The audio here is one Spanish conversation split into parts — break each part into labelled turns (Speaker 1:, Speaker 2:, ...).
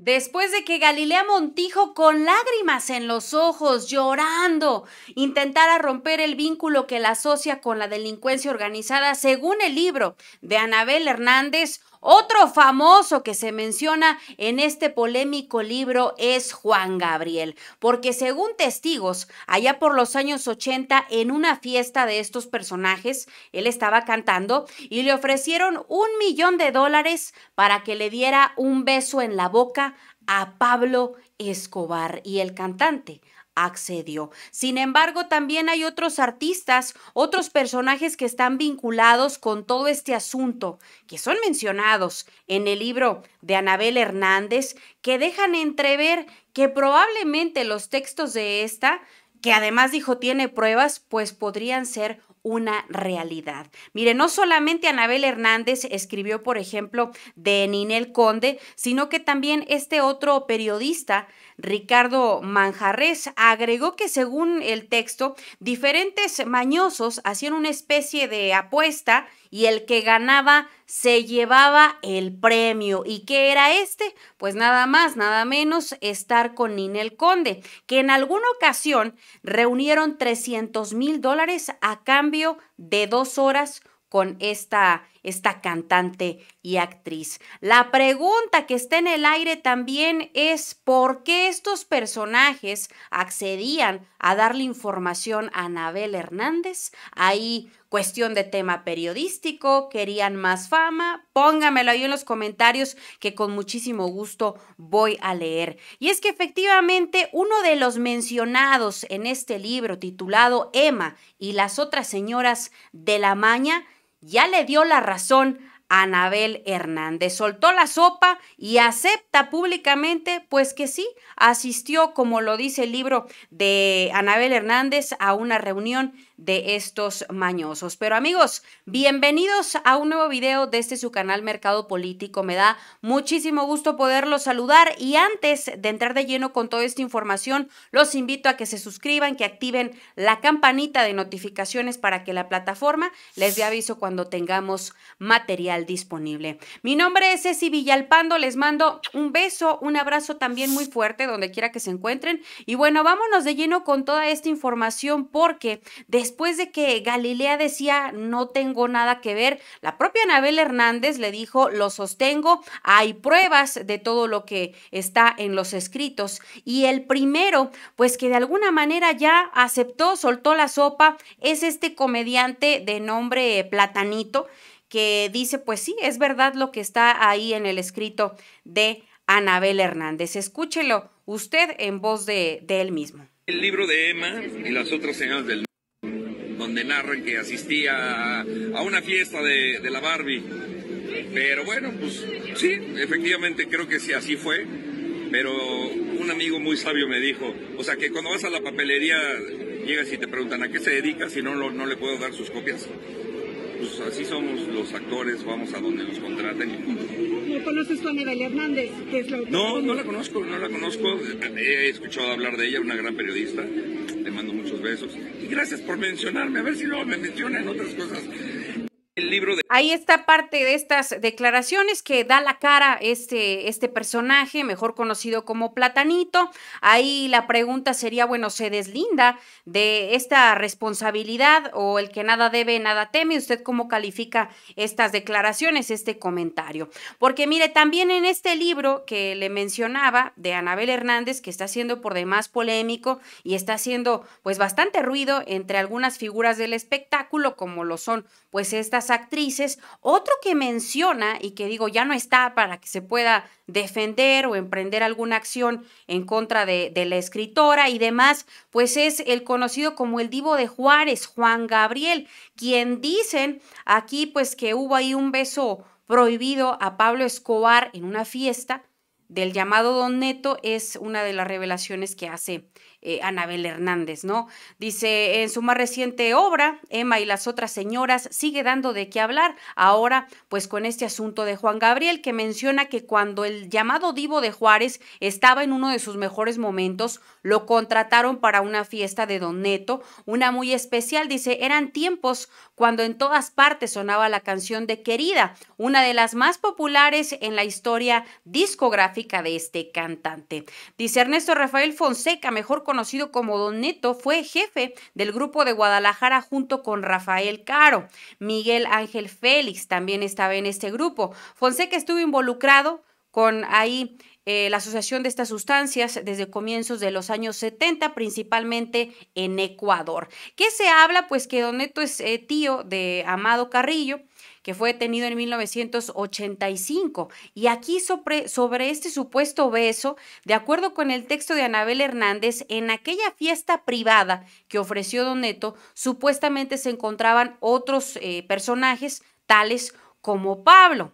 Speaker 1: Después de que Galilea Montijo, con lágrimas en los ojos, llorando, intentara romper el vínculo que la asocia con la delincuencia organizada, según el libro de Anabel Hernández, otro famoso que se menciona en este polémico libro es Juan Gabriel, porque según testigos, allá por los años 80, en una fiesta de estos personajes, él estaba cantando y le ofrecieron un millón de dólares para que le diera un beso en la boca a Pablo Escobar y el cantante accedió. Sin embargo, también hay otros artistas, otros personajes que están vinculados con todo este asunto, que son mencionados en el libro de Anabel Hernández, que dejan entrever que probablemente los textos de esta, que además dijo tiene pruebas, pues podrían ser una realidad. Mire, no solamente Anabel Hernández escribió, por ejemplo, de Ninel Conde, sino que también este otro periodista, Ricardo Manjarres, agregó que según el texto, diferentes mañosos hacían una especie de apuesta y el que ganaba se llevaba el premio. ¿Y qué era este? Pues nada más, nada menos estar con Ninel Conde, que en alguna ocasión reunieron 300 mil dólares a cambio de dos horas con esta esta cantante y actriz. La pregunta que está en el aire también es por qué estos personajes accedían a darle información a Anabel Hernández. Ahí cuestión de tema periodístico, querían más fama, póngamelo ahí en los comentarios que con muchísimo gusto voy a leer. Y es que efectivamente uno de los mencionados en este libro titulado Emma y las otras señoras de la Maña ya le dio la razón a Anabel Hernández. Soltó la sopa y acepta públicamente, pues que sí, asistió, como lo dice el libro de Anabel Hernández, a una reunión de estos mañosos. Pero amigos, bienvenidos a un nuevo video desde este su canal Mercado Político. Me da muchísimo gusto poderlos saludar y antes de entrar de lleno con toda esta información, los invito a que se suscriban, que activen la campanita de notificaciones para que la plataforma les dé aviso cuando tengamos material disponible. Mi nombre es Ceci Villalpando, les mando un beso, un abrazo también muy fuerte donde quiera que se encuentren y bueno, vámonos de lleno con toda esta información porque Después de que Galilea decía no tengo nada que ver, la propia Anabel Hernández le dijo lo sostengo, hay pruebas de todo lo que está en los escritos. Y el primero, pues que de alguna manera ya aceptó, soltó la sopa, es este comediante de nombre Platanito que dice, pues sí, es verdad lo que está ahí en el escrito de Anabel Hernández. Escúchelo usted en voz de, él mismo.
Speaker 2: El libro de Emma y las otras señas del donde narran que asistía a, una fiesta de, la Barbie. Pero bueno, pues sí, efectivamente creo que sí, así fue pero un amigo muy sabio me dijo, o sea, que cuando vas a la papelería llegas y te preguntan a qué se dedica si no, no, le puedo dar sus copias. Pues así somos los actores, vamos a donde nos contraten. ¿No conoces a Anedalia Hernández? no, no la conozco, no la conozco. He escuchado hablar de ella, una gran periodista mando muchos besos. Y gracias por mencionarme, a ver si luego me mencionan otras cosas libro
Speaker 1: Ahí está parte de estas declaraciones que da la cara este, este personaje, mejor conocido como Platanito. Ahí la pregunta sería, bueno, ¿se deslinda de esta responsabilidad o el que nada debe, nada teme? ¿Usted cómo califica estas declaraciones, este comentario? Porque mire, también en este libro que le mencionaba de Anabel Hernández, que está siendo por demás polémico y está haciendo pues bastante ruido entre algunas figuras del espectáculo, como lo son pues estas actrices. Otro que menciona y que digo ya no está para que se pueda defender o emprender alguna acción en contra de, de la escritora y demás, pues es el conocido como el divo de Juárez, Juan Gabriel, quien dicen aquí pues que hubo ahí un beso prohibido a Pablo Escobar en una fiesta del llamado Don Neto es una de las revelaciones que hace eh, Anabel Hernández, ¿no? Dice, en su más reciente obra, Emma y las otras señoras sigue dando de qué hablar, ahora pues con este asunto de Juan Gabriel, que menciona que cuando el llamado divo de Juárez estaba en uno de sus mejores momentos, lo contrataron para una fiesta de Don Neto, una muy especial, dice, eran tiempos cuando en todas partes sonaba la canción de Querida, una de las más populares en la historia discográfica de este cantante. Dice Ernesto Rafael Fonseca, mejor conocido como Don Neto, fue jefe del grupo de Guadalajara junto con Rafael Caro. Miguel Ángel Félix también estaba en este grupo. Fonseca estuvo involucrado con ahí eh, la asociación de estas sustancias desde comienzos de los años 70, principalmente en Ecuador. ¿Qué se habla? Pues que Don Neto es eh, tío de Amado Carrillo, que fue detenido en 1985. Y aquí sobre, este supuesto beso, de acuerdo con el texto de Anabel Hernández, en aquella fiesta privada que ofreció Don Neto, supuestamente se encontraban otros eh, personajes, tales como Pablo.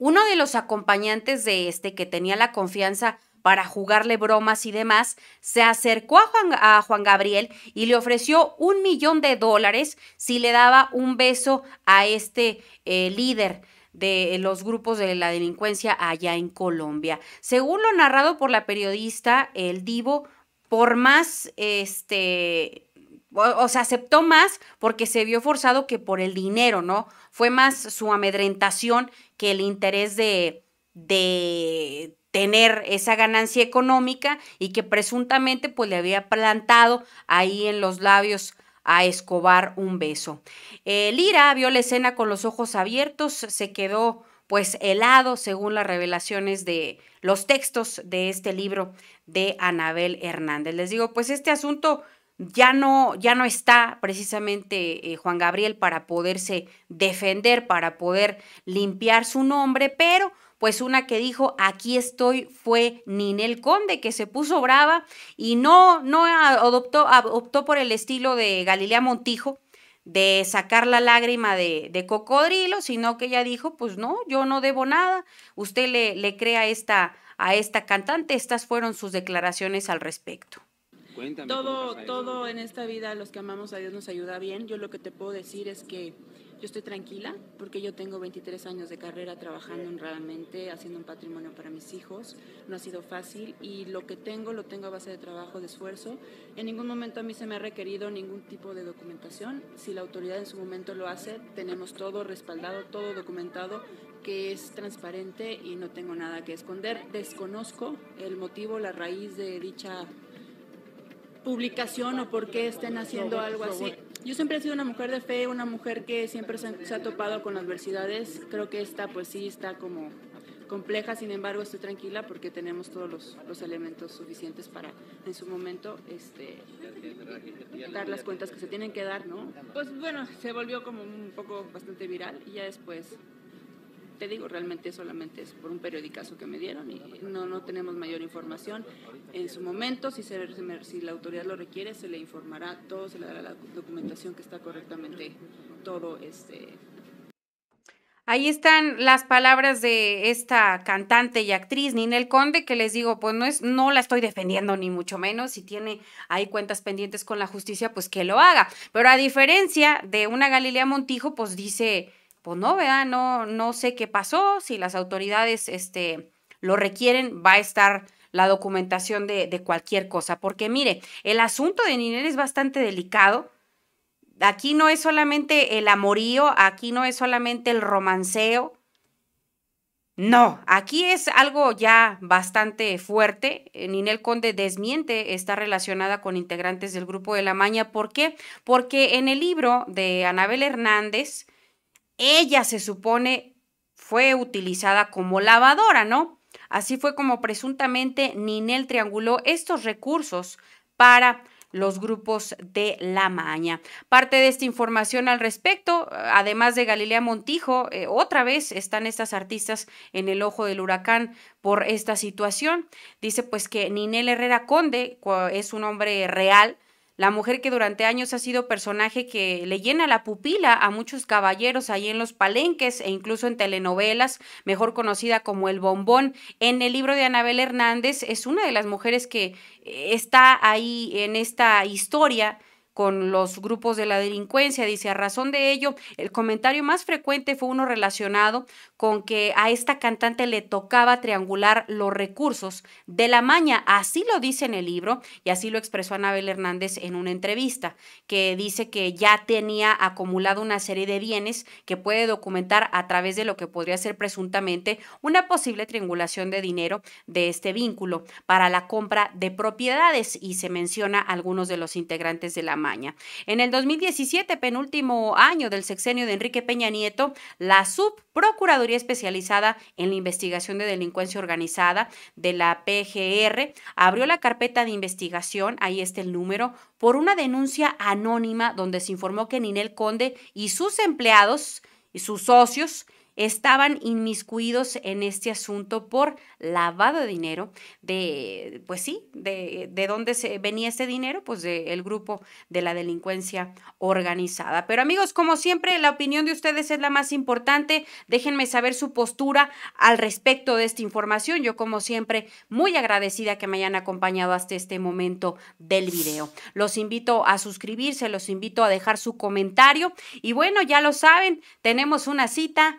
Speaker 1: Uno de los acompañantes de este, que tenía la confianza para jugarle bromas y demás, se acercó a Juan, Gabriel y le ofreció un millón de dólares si le daba un beso a este eh, líder de los grupos de la delincuencia allá en Colombia. Según lo narrado por la periodista, el divo, por más, este, o, o sea, aceptó más porque se vio forzado que por el dinero, ¿no? Fue más su amedrentación que el interés de, de tener esa ganancia económica y que presuntamente pues le había plantado ahí en los labios a Escobar un beso. Eh, Lira vio la escena con los ojos abiertos, se quedó pues helado según las revelaciones de los textos de este libro de Anabel Hernández. Les digo, pues este asunto ya no, ya no está precisamente eh, Juan Gabriel para poderse defender, para poder limpiar su nombre, pero pues una que dijo, aquí estoy, fue Ninel Conde, que se puso brava y no, no adoptó, optó por el estilo de Galilea Montijo, de sacar la lágrima de, cocodrilo, sino que ella dijo, pues no, yo no debo nada, usted le, le crea a esta, a esta cantante, estas fueron sus declaraciones al respecto.
Speaker 2: Cuéntame todo, todo en esta vida, los que amamos a Dios nos ayuda bien, yo lo que te puedo decir es que yo estoy tranquila porque yo tengo 23 años de carrera trabajando honradamente, haciendo un patrimonio para mis hijos. No ha sido fácil y lo que tengo lo tengo a base de trabajo, de esfuerzo. En ningún momento a mí se me ha requerido ningún tipo de documentación. Si la autoridad en su momento lo hace, tenemos todo respaldado, todo documentado que es transparente y no tengo nada que esconder. Desconozco el motivo, la raíz de dicha publicación o por qué estén haciendo algo así. Yo siempre he sido una mujer de fe, una mujer que siempre se, ha topado con adversidades. Creo que esta pues sí está como compleja, sin embargo estoy tranquila porque tenemos todos los, los, elementos suficientes para en su momento este, dar las cuentas que se tienen que dar, ¿no? Pues bueno, se volvió como un poco bastante viral y ya después te digo, realmente solamente es por un periódicazo que me dieron y no, no tenemos mayor información. En su momento, si, la autoridad lo requiere, se le informará todo, se le dará la documentación que está correctamente todo este
Speaker 1: Ahí están las palabras de esta cantante y actriz Ninel Conde, que les digo, pues no es, no la estoy defendiendo ni mucho menos. Si tiene ahí cuentas pendientes con la justicia, pues que lo haga. Pero a diferencia de una Galilea Montijo, pues dice pues, no, ¿verdad? No, no sé qué pasó, si las autoridades este, lo requieren, va a estar la documentación de, de cualquier cosa, porque mire, el asunto de Ninel es bastante delicado. Aquí no es solamente el amorío, aquí no es solamente el romanceo, no, aquí es algo ya bastante fuerte. Eh, Ninel Conde desmiente está relacionada con integrantes del grupo de la Maña. ¿Por qué? Porque en el libro de Anabel Hernández ella se supone fue utilizada como lavadora, ¿no? Así fue como presuntamente Ninel trianguló estos recursos para los grupos de La Maña. Parte de esta información al respecto, además de Galilea Montijo, eh, otra vez están estas artistas en el ojo del huracán por esta situación. Dice pues que Ninel Herrera Conde es un hombre real, la mujer que durante años ha sido personaje que le llena la pupila a muchos caballeros ahí en los palenques e incluso en telenovelas, mejor conocida como El Bombón. En el libro de Anabel Hernández es una de las mujeres que eh, está ahí en esta historia con los grupos de la delincuencia. Dice, a razón de ello, el comentario más frecuente fue uno relacionado con que a esta cantante le tocaba triangular los recursos de la maña. Así lo dice en el libro y así lo expresó Anabel Hernández en una entrevista, que dice que ya tenía acumulado una serie de bienes que puede documentar a través de lo que podría ser presuntamente una posible triangulación de dinero de este vínculo para la compra de propiedades y se menciona algunos de los integrantes de la en el 2017, penúltimo año del sexenio de Enrique Peña Nieto, la Subprocuraduría Especializada en la Investigación de Delincuencia Organizada de la PGR abrió la carpeta de investigación, ahí está el número, por una denuncia anónima donde se informó que Ninel Conde y sus empleados y sus socios estaban inmiscuidos en este asunto por lavado de dinero, de, pues sí, de, de dónde se venía ese dinero, pues del grupo de la delincuencia organizada. Pero amigos, como siempre, la opinión de ustedes es la más importante. Déjenme saber su postura al respecto de esta información. Yo, como siempre, muy agradecida que me hayan acompañado hasta este momento del video. Los invito a suscribirse, los invito a dejar su comentario. Y bueno, ya lo saben, tenemos una cita